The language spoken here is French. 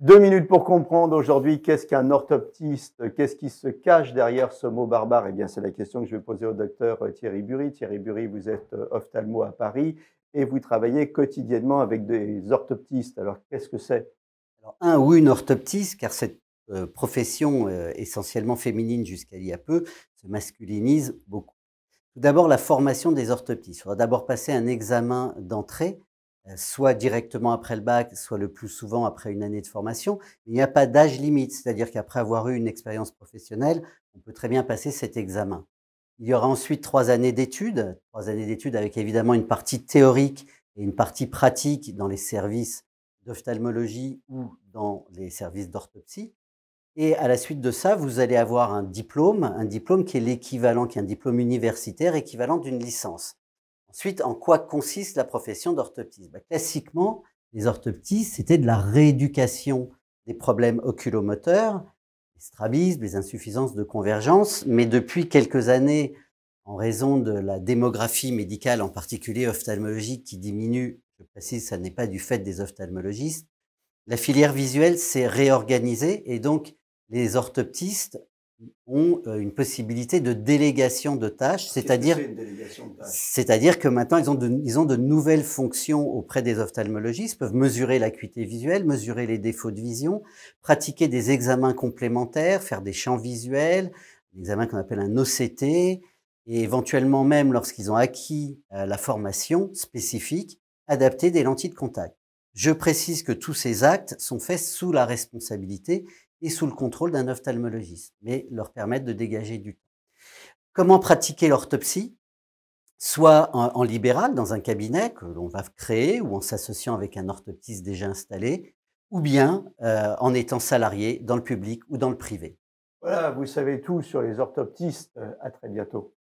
Deux minutes pour comprendre aujourd'hui qu'est-ce qu'un orthoptiste, qu'est-ce qui se cache derrière ce mot barbare Eh bien, c'est la question que je vais poser au docteur euh, Thierry Bury. Thierry Bury, vous êtes euh, ophtalmo à Paris et vous travaillez quotidiennement avec des orthoptistes. Alors, qu'est-ce que c'est un ou une orthoptiste, car cette euh, profession essentiellement féminine jusqu'à il y a peu se masculinise beaucoup. Tout d'abord, la formation des orthoptistes. Il faudra d'abord passer un examen d'entrée euh, soit directement après le bac, soit le plus souvent après une année de formation. Il n'y a pas d'âge limite, c'est-à-dire qu'après avoir eu une expérience professionnelle, on peut très bien passer cet examen. Il y aura ensuite trois années d'études, trois années d'études avec évidemment une partie théorique et une partie pratique dans les services d'ophtalmologie ou dans les services d'orthopsie. Et à la suite de ça, vous allez avoir un diplôme, un diplôme qui est l'équivalent, qui est un diplôme universitaire équivalent d'une licence. Ensuite, en quoi consiste la profession d'orthoptiste bah, Classiquement, les orthoptistes, c'était de la rééducation des problèmes oculomoteurs, les strabismes, les insuffisances de convergence, mais depuis quelques années, en raison de la démographie médicale, en particulier ophtalmologique, qui diminue, je précise, ça n'est pas du fait des ophtalmologistes, la filière visuelle s'est réorganisée et donc les orthoptistes ont euh, une possibilité de délégation de tâches, c'est-à-dire c'est-à-dire que maintenant ils ont de, ont de nouvelles fonctions auprès des ophtalmologistes, peuvent mesurer l'acuité visuelle, mesurer les défauts de vision, pratiquer des examens complémentaires, faire des champs visuels, un examen qu'on appelle un OCT et éventuellement même lorsqu'ils ont acquis euh, la formation spécifique, adapter des lentilles de contact. Je précise que tous ces actes sont faits sous la responsabilité et sous le contrôle d'un ophtalmologiste, mais leur permettre de dégager du temps. Comment pratiquer l'orthopsie Soit en, libéral, dans un cabinet que l'on va créer, ou en s'associant avec un orthoptiste déjà installé, ou bien euh, en étant salarié dans le public ou dans le privé. Voilà, vous savez tout sur les orthoptistes. Euh, à très bientôt.